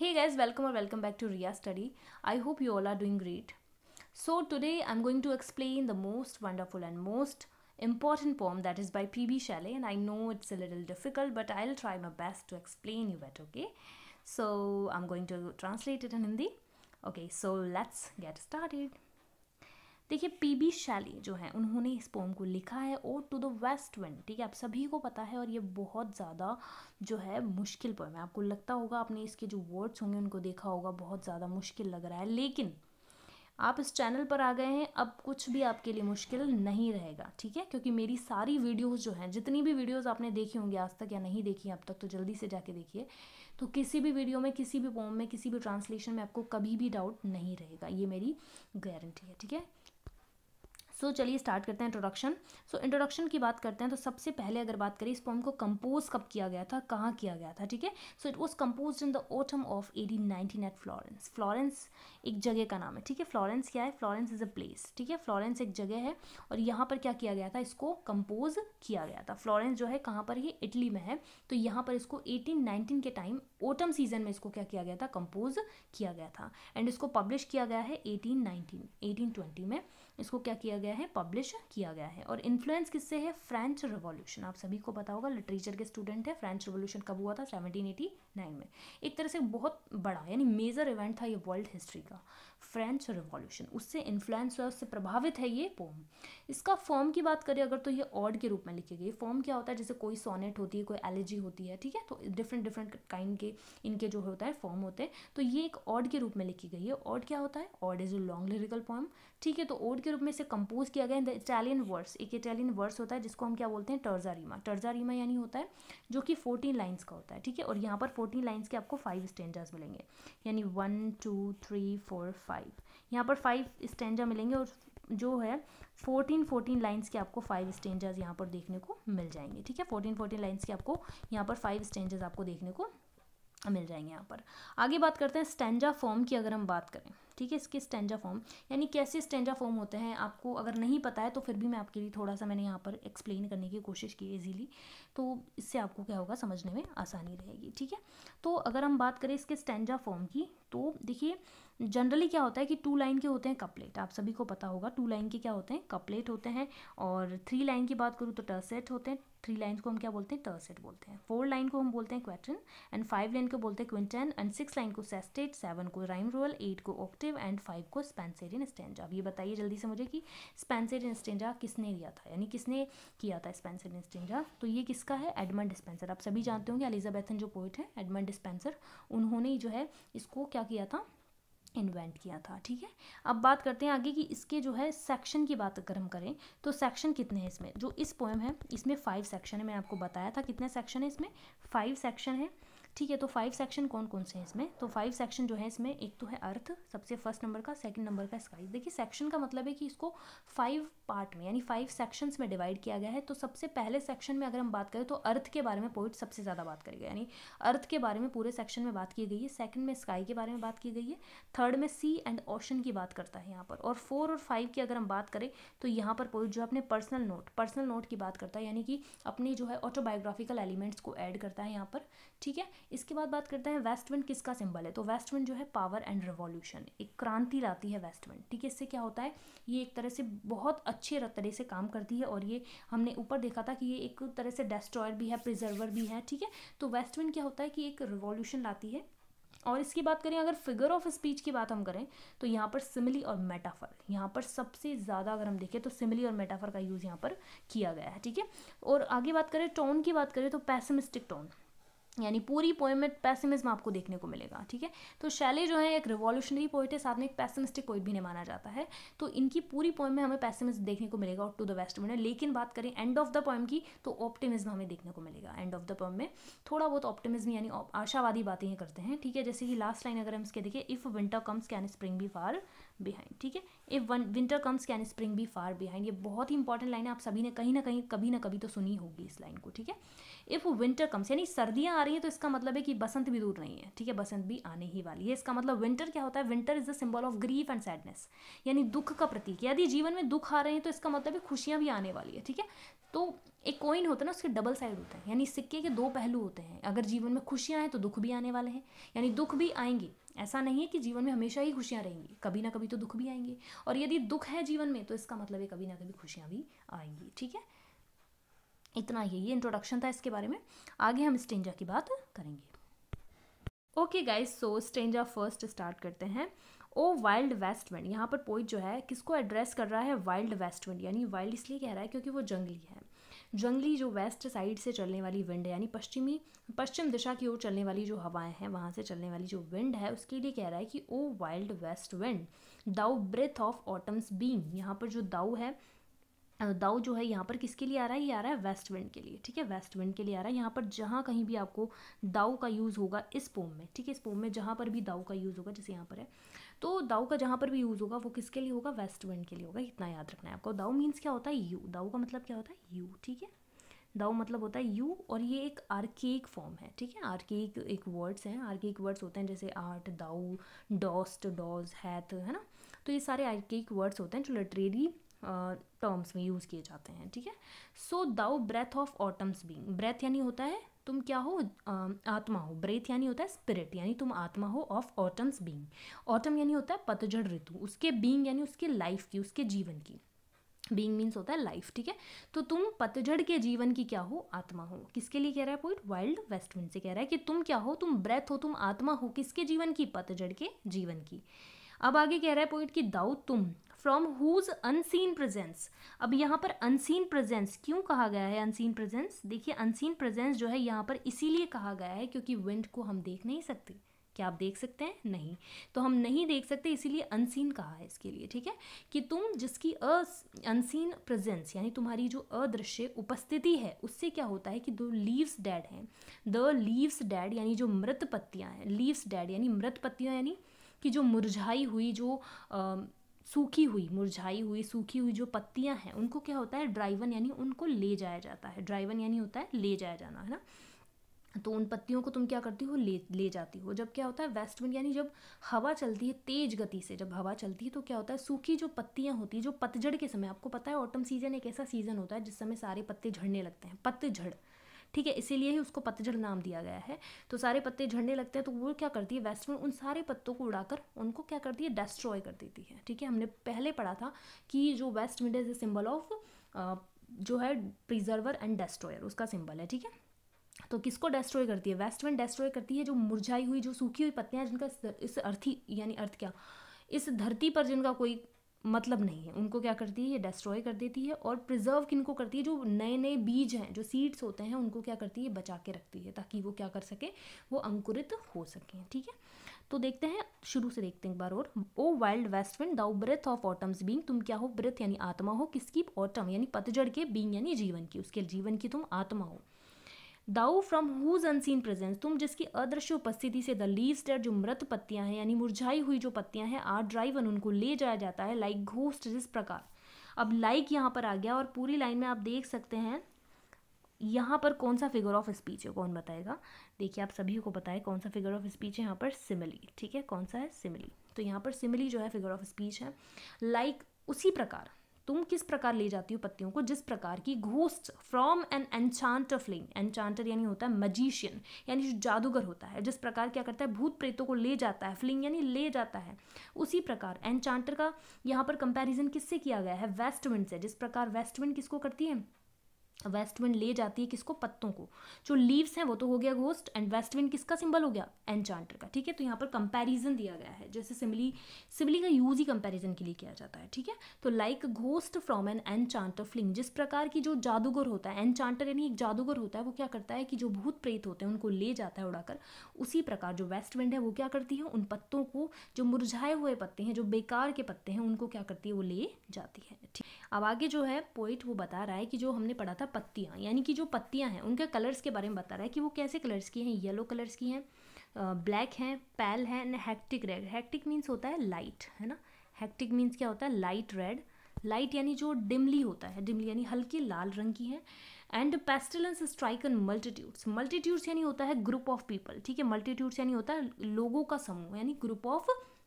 Hey guys, welcome or welcome back to RIA Study. I hope you all are doing great. So today I'm going to explain the most wonderful and most important poem that is by P.B. Shelley and I know it's a little difficult but I'll try my best to explain you it, okay? So I'm going to translate it in Hindi. Okay, so let's get started. देखिए P B Shelley जो है उन्होंने इस poem को लिखा है O to the west wind ठीक है आप सभी को पता है और ये बहुत ज़्यादा जो है मुश्किल पोम है आपको लगता होगा आपने इसके जो वर्ड्स होंगे उनको देखा होगा बहुत ज़्यादा मुश्किल लग रहा है लेकिन आप इस चैनल पर आ गए हैं अब कुछ भी आपके लिए मुश्किल नहीं रहेगा ठीक है क्योंकि मेरी सारी वीडियोज़ जो हैं जितनी भी वीडियोज़ आपने देखी होंगी आज तक या नहीं देखी अब तक तो जल्दी से जाके देखिए तो किसी भी वीडियो में किसी भी पोम में किसी भी ट्रांसलेशन में आपको कभी भी डाउट नहीं रहेगा ये मेरी गारंटी है ठीक है सो so, चलिए स्टार्ट करते हैं इंट्रोडक्शन सो इंट्रोडक्शन की बात करते हैं तो सबसे पहले अगर बात करें इस पोम को कंपोज कब किया गया था कहाँ किया गया था ठीक है so it was compose in the autumn of eighteen nineteen at Florence Florence एक जगह का नाम है ठीक है फ्लोरेंस क्या है फ्लोरेंस इज अ प्लेस ठीक है फ्लोरेंस एक जगह है और यहाँ पर क्या किया गया था इसको कंपोज किया गया था फ्लोरेंस जो है कहाँ पर ये इटली में है तो यहाँ पर इसको एटीन नाइनटीन के टाइम ओटम सीजन में इसको क्या किया गया था कंपोज किया गया था एंड इसको पब्लिश किया गया है एटीन नाइनटीन एटीन ट्वेंटी में इसको क्या किया गया है पब्लिश किया गया है और इन्फ्लुएंस किससे है फ्रेंच रिवॉल्यूशन आप सभी को पता होगा लिटरेचर के स्टूडेंट है फ्रेंच रिवॉल्यूशन कब हुआ था 1789 में एक तरह से बहुत बड़ा यानी मेजर इवेंट था ये वर्ल्ड हिस्ट्री का फ्रेंच रिवॉल्यूशन उससे इन्फ्लुएंस हुआ उससे प्रभावित है ये पोम इसका फॉर्म की बात करें अगर तो ये ऑड के रूप में लिखी गई फॉर्म क्या होता है जैसे कोई सोनेट होती है कोई एलर्जी होती है ठीक है तो डिफरेंट डिफरेंट काइंड के इनके जो होता है फॉर्म होते हैं तो ये एक ऑड के रूप में लिखी गई है ऑड क्या होता है ode is a long lyrical poem ठीक है तो ओड के रूप में इसे कंपोज किया गया इन द इटालियन वर्स एक इटालियन वर्स होता है जिसको हम क्या बोलते हैं टर्जा रीमा टर्जा रीमा यानी होता है जो कि फोर्टीन लाइन्स का होता है ठीक है और यहाँ पर फोर्टीन लाइन्स के आपको फाइव स्टेंजर्स मिलेंगे यानी one two three four five यहाँ पर फाइव स्टेंजा मिलेंगे और जो है फोर्टीन फोर्टीन लाइन्स के आपको फाइव स्टेंजाज यहाँ पर देखने को मिल जाएंगे ठीक है फोर्टीन फोर्टीन लाइन्स के आपको यहाँ पर फाइव स्टेंजेस आपको देखने को मिल जाएंगे यहाँ पर आगे बात करते हैं स्टेंजा फॉर्म की अगर हम बात करें ठीक है इसके स्टेंजा फॉर्म यानी कैसे स्टेंजा फॉर्म होते हैं आपको अगर नहीं पता है तो फिर भी मैं आपके लिए थोड़ा सा मैंने यहाँ पर एक्सप्लेन करने की कोशिश की इजीली तो इससे आपको क्या होगा समझने में आसानी रहेगी ठीक है तो अगर हम बात करें इसके स्टेंजा फॉर्म की तो देखिए जनरली क्या होता है कि टू लाइन के होते हैं कपलेट आप सभी को पता होगा टू लाइन के क्या होते हैं कपलेट होते हैं और थ्री लाइन की बात करूँ तो टर्सेट होते हैं थ्री लाइन्स को हम क्या बोलते हैं टर्सेट बोलते हैं फोर लाइन को हम बोलते हैं क्वेटन एंड फाइव लाइन को बोलते हैं क्विंटन एंड सिक्स लाइन को सेस्टेट सेवन को राइम रोल एट को ऑक्टेट डेस्क्रिप्टिव एंड फाइव को स्पेंसेरियन स्टेंजा अब ये बताइए जल्दी से मुझे कि स्पेंसेरियन स्टेंजा किसने दिया था यानी किसने किया था स्पेंसेरियन स्टेंजा तो ये किसका है एडमंड स्पेंसर आप सभी जानते होंगे एलिजाबैथन जो पोइट है एडमंड स्पेंसर उन्होंने जो है इसको क्या किया था इन्वेंट किया था ठीक है अब बात करते हैं आगे कि इसके जो है सेक्शन की बात अगर हम करें तो सेक्शन कितने हैं इसमें जो इस पोएम है इसमें फाइव सेक्शन है मैंने आपको बताया था कितने सेक्शन है इसमें फाइव सेक्शन है ठीक है तो फाइव सेक्शन कौन कौन से हैं इसमें तो फाइव सेक्शन जो है इसमें एक तो है अर्थ सबसे फर्स्ट नंबर का सेकंड नंबर का स्काई देखिए सेक्शन का मतलब है कि इसको फाइव पार्ट में यानी फाइव सेक्शंस में डिवाइड किया गया है तो सबसे पहले सेक्शन में अगर हम बात करें तो अर्थ के बारे में पोइट सबसे ज़्यादा बात करेगा यानी अर्थ के बारे में पूरे सेक्शन में बात की गई है सेकंड में स्काई के बारे में बात की गई है थर्ड में सी एंड ओशन की बात करता है यहाँ पर और फोर और फाइव की अगर हम बात करें तो यहाँ पर पोइट जो है अपने पर्सनल नोट पर्सनल नोट की बात करता है यानी कि अपनी जो है ऑटोबायोग्राफिकल एलिमेंट्स को ऐड करता है यहाँ पर ठीक है इसके बाद बात करते हैं वेस्टविंड किसका सिंबल है तो वेस्टविंड जो है पावर एंड रिवॉल्यूशन एक क्रांति लाती है वेस्टविंड ठीक है इससे क्या होता है ये एक तरह से बहुत अच्छे तरह से काम करती है और ये हमने ऊपर देखा था कि ये एक तरह से डेस्ट्रॉयर भी है प्रिजर्वर भी है ठीक है तो वेस्टविंड क्या होता है कि एक रिवॉल्यूशन लाती है और इसकी बात करें अगर फिगर ऑफ स्पीच की बात हम करें तो यहाँ पर सिमिली और मेटाफर यहाँ पर सबसे ज़्यादा अगर हम देखें तो सिमिली और मेटाफर का यूज़ यहाँ पर किया गया है ठीक है और आगे बात करें टोन की बात करें तो पैसमिस्टिक टोन यानी पूरी पोइम में पैसिमिज्म आपको देखने को मिलेगा ठीक है तो शैले जो है एक रिवॉल्यूशनरी पोइट है साथ में एक पैसिमिस्टिक पोइट भी नहीं माना जाता है तो इनकी पूरी पोइम में हमें पैसिमिज्म देखने को मिलेगा और टू द वेस्ट में लेकिन बात करें एंड ऑफ द पोइम की तो ऑप्टिमिज्म हमें देखने को मिलेगा एंड ऑफ द पोइम में थोड़ा बहुत ऑप्टिमिज्म यानी आशावादी बातें ही करते हैं ठीक है जैसे कि लास्ट लाइन अगर हम इसके देखिए if winter comes can spring be far behind ठीक है if one winter comes can spring be far behind ये बहुत ही इंपॉर्टेंट लाइन है आप सभी ने कहीं ना कहीं कभी ना कभी तो सुनी होगी इस लाइन को ठीक है इफ विंटर कम्स यानी सर्दियाँ आ रही हैं तो इसका मतलब है कि बसंत भी दूर नहीं है ठीक है बसंत भी आने ही वाली है इसका मतलब विंटर क्या होता है winter is the symbol of grief and sadness यानी दुख का प्रतीक यदि जीवन में दुख आ रहे हैं तो इसका मतलब है खुशियाँ भी आने वाली है ठीक है तो एक कॉइन होता है ना उसके डबल साइड होता है यानी सिक्के के दो पहलू होते हैं अगर जीवन में खुशियाँ हैं तो दुख भी आने वाले हैं यानी दुख भी आएंगे ऐसा नहीं है कि जीवन में हमेशा ही खुशियाँ रहेंगी कभी ना कभी तो दुख भी आएंगे और यदि दुख है जीवन में तो इसका मतलब है कभी ना कभी खुशियाँ भी आएंगी ठीक है इतना ही ये इंट्रोडक्शन था इसके बारे में आगे हम स्टेंजा की बात करेंगे okay guys so stanza first start करते हैं ओ वाइल्ड वेस्ट विंड यहाँ पर पोइट जो है किसको एड्रेस कर रहा है वाइल्ड वेस्ट यानी वाइल्ड इसलिए कह रहा है क्योंकि वो जंगली है जंगली जो वेस्ट साइड से चलने वाली विंड है यानी पश्चिमी पश्चिम दिशा की ओर चलने वाली जो हवाएं हैं वहाँ से चलने वाली जो विंड है उसके लिए कह रहा है कि O wild west wind thou breath of autumn's being यहाँ पर जो दाऊ है दाऊ जो है यहाँ पर किसके लिए आ रहा है ये आ रहा है वेस्ट विंड के लिए ठीक है वेस्ट विंड के लिए आ रहा है यहाँ पर जहाँ कहीं भी आपको दाऊ का यूज़ होगा इस पोम में ठीक है इस पोम में जहाँ पर भी दाऊ का यूज़ होगा जैसे यहाँ पर है तो दाऊ का जहाँ पर भी यूज़ होगा वो किसके लिए होगा वेस्ट विंड के लिए होगा इतना याद रखना है आपको दाऊ मीन्स क्या होता है यू दाऊ का मतलब क्या होता है यू ठीक है दाऊ मतलब होता है यू और ये एक आर्केक फॉर्म है ठीक है आर्केक एक वर्ड्स हैं आर्केक वर्ड्स होते हैं जैसे art thou dost doth hath है ना तो ये सारे आर्केक वर्ड्स होते हैं जो लिटरेरी टर्म्स में यूज़ किए जाते हैं ठीक है so thou breath of autumn's being breath यानी होता है तुम क्या हो आत्मा हो ब्रेथ यानी होता है स्पिरिट यानी तुम आत्मा हो ऑफ ऑटम्स बींग ऑटम यानी होता है पतझड़ ऋतु उसके बींग यानी उसके लाइफ की उसके जीवन की बींग मीन्स होता है लाइफ ठीक है तो तुम पतझड़ के जीवन की क्या हो आत्मा हो किसके लिए कह रहा है पोइट वाइल्ड वेस्टविंड से कह रहा है कि तुम क्या हो तुम ब्रेथ हो तुम आत्मा हो किसके जीवन की पतझड़ के जीवन की अब आगे कह रहा है पोइट कि दाउ तुम फ्रॉम हुज अनसीन प्रेजेंस अब यहाँ पर अनसीन प्रेजेंस क्यों कहा गया है अनसीन प्रेजेंस देखिए अनसीन प्रेजेंस जो है यहाँ पर इसीलिए कहा गया है क्योंकि विंड को हम देख नहीं सकते क्या आप देख सकते हैं नहीं तो हम नहीं देख सकते इसीलिए अनसीन कहा है इसके लिए ठीक है कि तुम जिसकी अ अनसीन प्रेजेंस यानी तुम्हारी जो अदृश्य उपस्थिति है उससे क्या होता है कि दो लीव्स डैड हैं द लीव्स डैड यानी जो मृत पत्तियाँ हैं लीव्स डैड यानी मृत पत्तियाँ यानी कि जो मुरझाई हुई जो सूखी हुई मुरझाई हुई सूखी हुई जो पत्तियां हैं उनको क्या होता है ड्राइवन यानी उनको ले जाया जाता है ड्राइवन यानी होता है ले जाया जाना है ना तो उन पत्तियों को तुम क्या करती हो ले ले जाती हो जब क्या होता है वेस्ट विंड यानी जब हवा चलती है तेज गति से जब हवा चलती है तो क्या होता है सूखी जो पत्तियां होती है जो पतझड़ के समय आपको पता है ऑटम सीजन एक ऐसा सीजन होता है जिस समय सारे पत्ते झड़ने लगते हैं पतझड़ ठीक है इसीलिए ही उसको पतझड़ नाम दिया गया है तो सारे पत्ते झड़ने लगते हैं तो वो क्या करती है वेस्टर्न उन सारे पत्तों को उड़ाकर उनको क्या करती है डेस्ट्रॉय कर देती है ठीक है हमने पहले पढ़ा था कि जो west wind is a symbol of जो है प्रिजर्वर एंड डेस्ट्रॉयर उसका सिंबल है ठीक है तो किसको डेस्ट्रॉय करती है वेस्ट डेस्ट्रॉय करती है जो मुरझाई हुई जो सूखी हुई पत्तियां जिनका इस अर्थी यानी अर्थ क्या इस धरती पर जिनका कोई मतलब नहीं है उनको क्या करती है ये डिस्ट्रॉय कर देती है और प्रिजर्व किन को करती है जो नए नए बीज हैं जो सीड्स होते हैं उनको क्या करती है बचा के रखती है ताकि वो क्या कर सके वो अंकुरित हो सकें ठीक है तो देखते हैं शुरू से देखते हैं एक बार और O wild west wind thou breath of autumn's being तुम क्या हो ब्रेथ यानी आत्मा हो किसकी ऑटम यानी पतझड़ के बींग यानी जीवन की उसके जीवन की तुम आत्मा हो thou from whose unseen presence तुम जिसकी अदृश्य उपस्थिति से द लीव्स डेड जो मृत पत्तियां हैं यानी मुरझाई हुई जो पत्तियां हैं आर ड्राइवन उनको ले जाया जाता है लाइक घोस्ट जिस प्रकार अब लाइक यहाँ पर आ गया और पूरी लाइन में आप देख सकते हैं यहाँ पर कौन सा फिगर ऑफ स्पीच है कौन बताएगा देखिए आप सभी को बताएं कौन सा फिगर ऑफ स्पीच है यहाँ पर सिमिली ठीक है कौन सा है सिमिली तो यहाँ पर सिमिली जो है फिगर ऑफ स्पीच है लाइक like, उसी प्रकार तुम किस प्रकार ले जाती हो पत्तियों को जिस प्रकार की ghost from an enchanter fleeing enchanter यानी होता है मजिशियन यानी जो जादूगर होता है जिस प्रकार क्या करता है भूत प्रेतों को ले जाता है फ्लिंग यानी ले जाता है उसी प्रकार एनचांटर का यहाँ पर कंपैरिजन किससे किया गया है वेस्टविंड से जिस प्रकार वेस्टविंड किसको करती है वेस्ट विंड ले जाती है किसको पत्तों को जो लीव्स हैं वो तो हो गया घोस्ट एंड वेस्ट विंड किसका सिंबल हो गया एनचांटर का ठीक है तो यहाँ पर कंपैरिजन दिया गया है जैसे सिमली सिमली का यूज ही कंपैरिजन के लिए किया जाता है ठीक है तो like ghost from an enchanter fleeing जिस प्रकार की जो जादूगर होता है एनचांटर यानी एक जादूगर होता है वो क्या करता है कि जो भूत प्रेत होते हैं उनको ले जाता है उड़ाकर उसी प्रकार जो वेस्ट विंड है वो क्या करती है उन पत्तों को जो मुरझाए हुए पत्ते हैं जो बेकार के पत्ते हैं उनको क्या करती है वो ले जाती है ठीक अब आगे जो है पोइट वो बता रहा है कि जो हमने पढ़ा था पत्तियाँ यानी कि जो पत्तियाँ हैं उनके कलर्स के बारे में बता रहा है कि वो कैसे कलर्स की हैं येलो कलर्स की हैं ब्लैक हैं पैल हैं and hectic red hectic means होता है लाइट है ना हैक्टिक मीन्स क्या होता है लाइट रेड लाइट यानी जो डिमली होता है डिमली यानी हल्की लाल रंग की है and pestilence stricken multitudes multitudes यानी होता है ग्रुप ऑफ पीपल ठीक है मल्टीट्यूड्स यानी होता है लोगों का समूह यानी ग्रुप ऑफ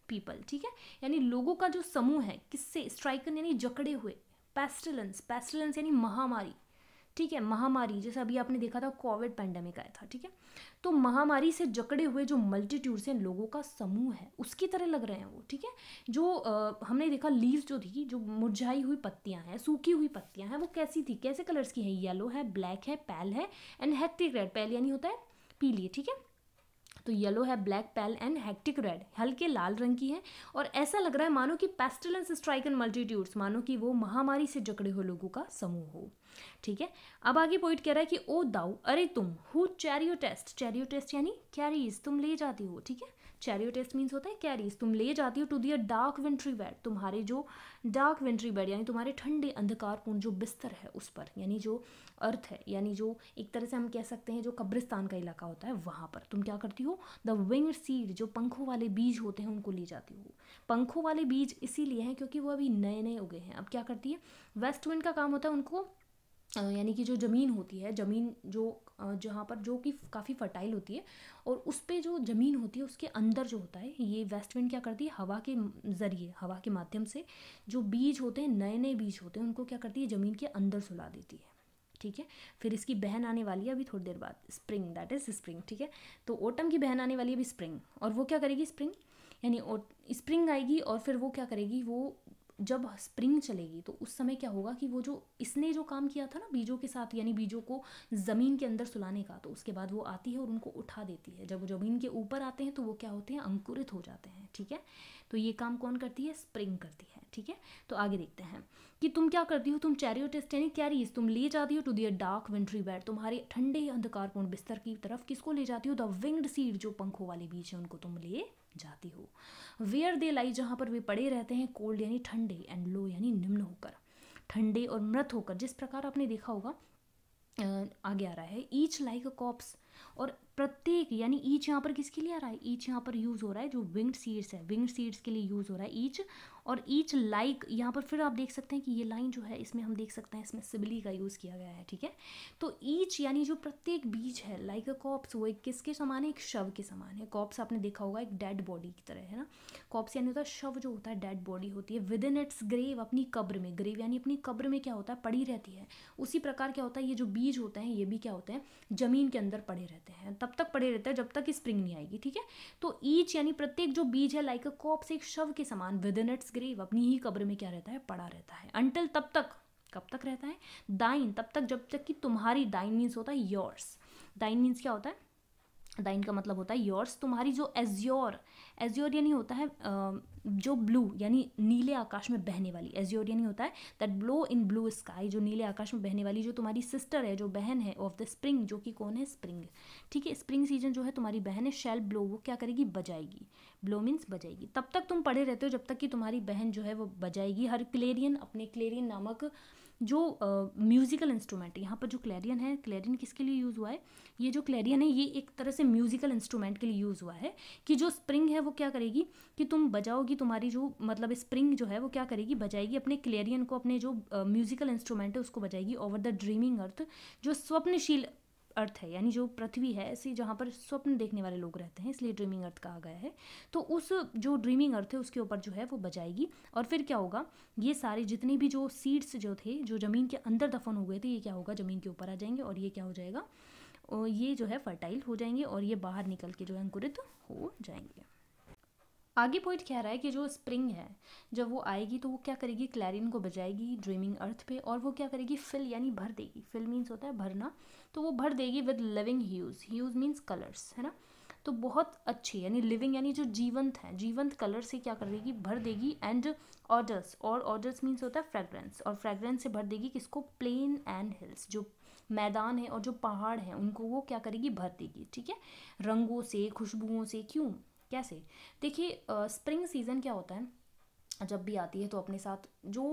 पीपल ठीक है यानी लोगों का जो समूह है किससे स्ट्राइकन यानी जकड़े हुए पेस्टिलेंस पेस्टिलेंस यानी महामारी ठीक है महामारी जैसे अभी आपने देखा था कोविड पैंडेमिक आया था ठीक है तो महामारी से जकड़े हुए जो मल्टीट्यूड हैं लोगों का समूह है उसकी तरह लग रहे हैं वो ठीक है जो आ, हमने देखा लीव्स जो थी जो मुरझाई हुई पत्तियां हैं सूखी हुई पत्तियां हैं वो कैसी थी कैसे कलर्स की हैं येलो है ब्लैक है पैल है एंड हैथिक रेड पैल यानी होता है पीली ठीक है तो येलो है black pale and hectic red हल्के लाल रंग की है और ऐसा लग रहा है मानो कि पेस्टिलेंस स्ट्राइक एंड मल्टीट्यूड्स मानो कि वो महामारी से जकड़े हुए लोगों का समूह हो ठीक है अब आगे पॉइंट कह रहा है कि ओ दाऊ अरे तुम who chariotest chariotest यानी कैरीज तुम ले जाती हो ठीक है चैरियोटेस मीन्स होता है कैरीज तुम ले जाती हो to their dark wintry bed तुम्हारे जो डार्क विंट्री बेड यानी तुम्हारे ठंडे अंधकारपूर्ण जो बिस्तर है उस पर यानी जो अर्थ है यानी जो एक तरह से हम कह सकते हैं जो कब्रिस्तान का इलाका होता है वहाँ पर तुम क्या करती हो द विंग सीड जो पंखों वाले बीज होते हैं उनको ले जाती हो पंखों वाले बीज इसीलिए हैं क्योंकि वो अभी नए नए उगे हैं अब क्या करती है वेस्ट विंड का काम होता है उनको यानी कि जो ज़मीन होती है ज़मीन जो जहाँ पर जो कि काफ़ी फर्टाइल होती है और उस पर जो ज़मीन होती है उसके अंदर जो होता है ये वेस्ट विंड क्या करती है हवा के ज़रिए हवा के माध्यम से जो बीज होते हैं नए नए बीज होते हैं उनको क्या करती है ज़मीन के अंदर सुला देती है ठीक है फिर इसकी बहन आने वाली है अभी थोड़ी देर बाद स्प्रिंग दैट इज़ स्प्रिंग ठीक है तो ओटम की बहन आने वाली है अभी स्प्रिंग और वो क्या करेगी स्प्रिंग यानी स्प्रिंग आएगी और फिर वो क्या करेगी वो जब स्प्रिंग चलेगी तो उस समय क्या होगा कि वो जो इसने जो काम किया था ना बीजों के साथ यानी बीजों को ज़मीन के अंदर सुलाने का तो उसके बाद वो आती है और उनको उठा देती है जब वो ज़मीन के ऊपर आते हैं तो वो क्या होते हैं अंकुरित हो जाते हैं ठीक है तो ये काम कौन करती है स्प्रिंग करती है ठीक है तो आगे देखते हैं कि तुम क्या करती हो तुम चैरियोटेस्ट यानी कैरीज तुम ले जाती हो to their dark wintry bed तुम्हारे ठंडे अंधकारपूर्ण बिस्तर की तरफ किसको ले जाती हो द विंग्ड सीड जो पंखों वाले बीज हैं उनको तुम ले जाती हो वेयर दे लाई जहाँ पर वे पड़े रहते हैं कोल्ड यानी ठंडे एंड लो यानी निम्न होकर ठंडे और मृत होकर जिस प्रकार आपने देखा होगा आगे आ रहा है ईच लाइक अ कॉप्स और प्रत्येक यानी ईच यहाँ पर किसके लिए आ रहा है ईच यहाँ पर यूज़ हो रहा है जो विंग्ड सीड्स है विंग्ड सीड्स के लिए यूज़ हो रहा है ईच और ईच लाइक यहाँ पर फिर आप देख सकते हैं कि ये लाइन जो है इसमें हम देख सकते हैं इसमें सिबली का यूज़ किया गया है ठीक है तो ईच यानी जो प्रत्येक बीज है लाइक अ कॉप्स वो एक किसके समान है एक शव के समान है कॉप्स आपने देखा होगा एक डेड बॉडी की तरह है ना कॉप्स यानी होता है शव जो होता है डेड बॉडी होती है विद इन इट्स ग्रेव अपनी कब्र में ग्रेव यानी अपनी कब्र में क्या होता है पड़ी रहती है उसी प्रकार क्या होता है ये जो बीज होते हैं ये भी क्या होते हैं ज़मीन के अंदर पड़े रहते हैं तब तक पड़े रहते हैं जब तक स्प्रिंग नहीं आएगी ठीक है तो ईच यानी प्रत्येक जो बीज है लाइक अ कॉप से एक शव के समान विद इन इट्स ग्रेव अपनी ही कब्र में क्या रहता है पड़ा रहता है अंटिल तब तक कब तक रहता है दाइन तब तक जब तक कि तुम्हारी दाइन मीन्स होता है योर्स दाइन मीन्स क्या होता है दाइन का मतलब होता है योर्स तुम्हारी जो एज्योर एज्योर यानी होता है जो ब्लू यानी नीले आकाश में बहने वाली एज्योर यानी होता है that blow in blue sky जो नीले आकाश में बहने वाली जो तुम्हारी सिस्टर है जो बहन है ऑफ द स्प्रिंग जो कि कौन है स्प्रिंग ठीक है स्प्रिंग सीजन जो है तुम्हारी बहन है शेल ब्लो वो क्या करेगी बजाएगी ब्लो मीन्स बजाएगी तब तक तुम पढ़े रहते हो जब तक कि तुम्हारी बहन जो है वो बजाएगी हर क्लेरियन अपने क्लेरियन नामक जो म्यूज़िकल इंस्ट्रूमेंट यहाँ पर जो क्लैरियन है क्लैरियन किसके लिए यूज़ हुआ है ये जो क्लैरियन है ये एक तरह से म्यूज़िकल इंस्ट्रूमेंट के लिए यूज़ हुआ है कि जो स्प्रिंग है वो क्या करेगी कि तुम बजाओगी तुम्हारी जो मतलब स्प्रिंग जो है वो क्या करेगी बजाएगी अपने क्लैरियन को अपने जो म्यूज़िकल इंस्ट्रूमेंट है उसको बजाएगी ओवर द ड्रीमिंग अर्थ जो स्वप्नशील अर्थ है यानी जो पृथ्वी है ऐसी जहाँ पर स्वप्न देखने वाले लोग रहते हैं इसलिए ड्रीमिंग अर्थ कहा गया है तो उस जो ड्रीमिंग अर्थ है उसके ऊपर जो है वो बजाएगी और फिर क्या होगा ये सारे जितने भी जो सीड्स जो थे जो ज़मीन के अंदर दफन हो गए थे ये क्या होगा ज़मीन के ऊपर आ जाएंगे और ये क्या हो जाएगा ये जो है फर्टाइल हो जाएंगे और ये बाहर निकल के जो है अंकुरित हो जाएंगे आगे पॉइंट कह रहा है कि जो स्प्रिंग है जब वो आएगी तो वो क्या करेगी क्लैरिन को बजाएगी ड्रीमिंग अर्थ पे और वो क्या करेगी फिल यानी भर देगी फिल मीन्स होता है भरना तो वो भर देगी with living hues hues means colours है ना तो बहुत अच्छी यानी लिविंग यानी जो जीवंत है जीवंत कलर से क्या कर देगी भर देगी एंड ऑर्डर्स और ऑर्डर्स मीन्स होता है फ्रेगरेंस और फ्रेगरेंस से भर देगी किसको प्लेन एंड हिल्स जो मैदान है और जो पहाड़ है उनको वो क्या करेगी भर देगी ठीक है रंगों से खुशबुओं से क्यों कैसे देखिए स्प्रिंग सीज़न क्या होता है जब भी आती है तो अपने साथ जो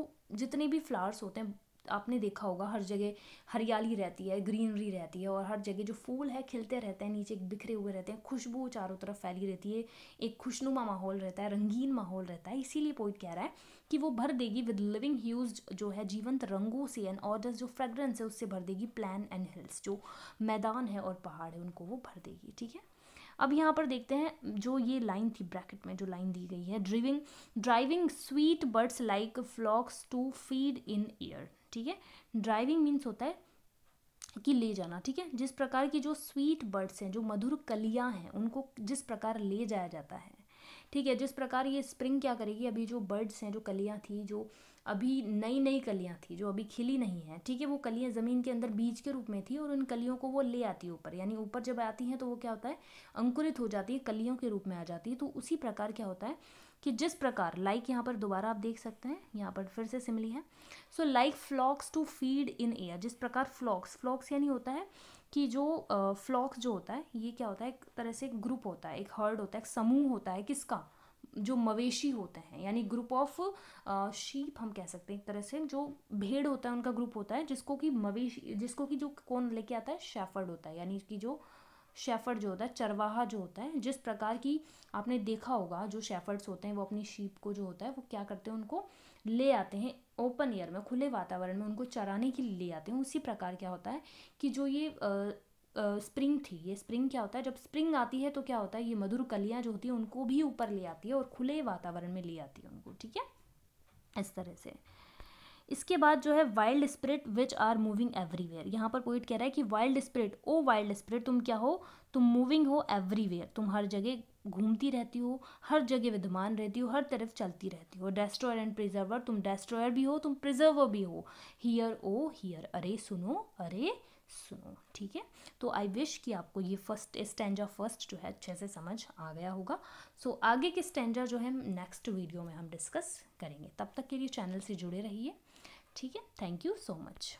जितने भी फ्लावर्स होते हैं आपने देखा होगा हर जगह हरियाली रहती है ग्रीनरी रहती है और हर जगह जो फूल है खिलते रहते हैं नीचे बिखरे हुए रहते हैं खुशबू चारों तरफ फैली रहती है एक खुशनुमा माहौल रहता है रंगीन माहौल रहता है इसीलिए पोइट कह रहा है कि वो भर देगी विद लिविंग ह्यूज जो है जीवंत रंगों से एंड और जो फ्रेगरेंस है उससे भर देगी प्लान एंड हिल्स जो मैदान है और पहाड़ है उनको वो भर देगी ठीक है अब यहाँ पर देखते हैं जो ये लाइन थी ब्रैकेट में जो लाइन दी गई है driving driving sweet birds like flocks to feed in air ठीक है ड्राइविंग मीन्स होता है कि ले जाना ठीक है जिस प्रकार की जो स्वीट बर्ड्स हैं जो मधुर कलियाँ हैं उनको जिस प्रकार ले जाया जाता है ठीक है जिस प्रकार ये स्प्रिंग क्या करेगी अभी जो बर्ड्स हैं जो कलियाँ थी जो अभी नई नई कलियाँ थी जो अभी खिली नहीं है ठीक है वो कलियाँ ज़मीन के अंदर बीज के रूप में थी और उन कलियों को वो ले आती है ऊपर यानी ऊपर जब आती हैं तो वो क्या होता है अंकुरित हो जाती है कलियों के रूप में आ जाती है तो उसी प्रकार क्या होता है कि जिस प्रकार लाइक like यहाँ पर दोबारा आप देख सकते हैं यहाँ पर फिर से सिमिली है so like flocks to feed in air जिस प्रकार फ्लॉक्स फ्लॉक्स यानी होता है कि जो फ्लॉक्स uh, जो होता है ये क्या होता है एक तरह से एक ग्रुप होता है एक हर्ड होता है एक समूह होता है किसका जो मवेशी होते हैं यानी ग्रुप ऑफ शीप हम कह सकते हैं एक तरह से जो भेड़ होता है उनका ग्रुप होता है जिसको कि मवेशी जिसको कि जो कौन लेके आता है शेफर्ड होता है यानी कि जो uh, शेफर्ड जो होता है चरवाहा जो होता है जिस प्रकार की आपने देखा होगा जो शेफर्ड्स होते हैं वो अपनी शीप को जो होता है वो क्या करते हैं उनको ले आते हैं ओपन एयर में खुले वातावरण में उनको चराने के लिए ले आते हैं उसी प्रकार क्या होता है कि जो ये आ, स्प्रिंग थी ये स्प्रिंग क्या होता है जब स्प्रिंग आती है तो क्या होता है ये मधुर कलियाँ जो होती हैं उनको भी ऊपर ले आती है और खुले वातावरण में ले आती है उनको ठीक है इस तरह से इसके बाद जो है wild spirit which are moving everywhere यहाँ पर पोइट कह रहा है कि wild spirit O wild spirit तुम क्या हो तुम मूविंग हो एवरीवेयर तुम हर जगह घूमती रहती हो हर जगह विद्यमान रहती हो हर तरफ चलती रहती हो डेस्ट्रॉयर एंड प्रिजर्वर तुम डेस्ट्रॉयर भी हो तुम प्रिजर्वर भी हो हियर ओ हियर अरे सुनो अरे सुनो ठीक है तो आई विश कि आपको ये फर्स्ट स्टैंडा फर्स्ट जो है अच्छे से समझ आ गया होगा सो so, आगे के स्टैंडा जो है नेक्स्ट वीडियो में हम डिस्कस करेंगे तब तक के लिए चैनल से जुड़े रहिए ठीक है थैंक यू सो मच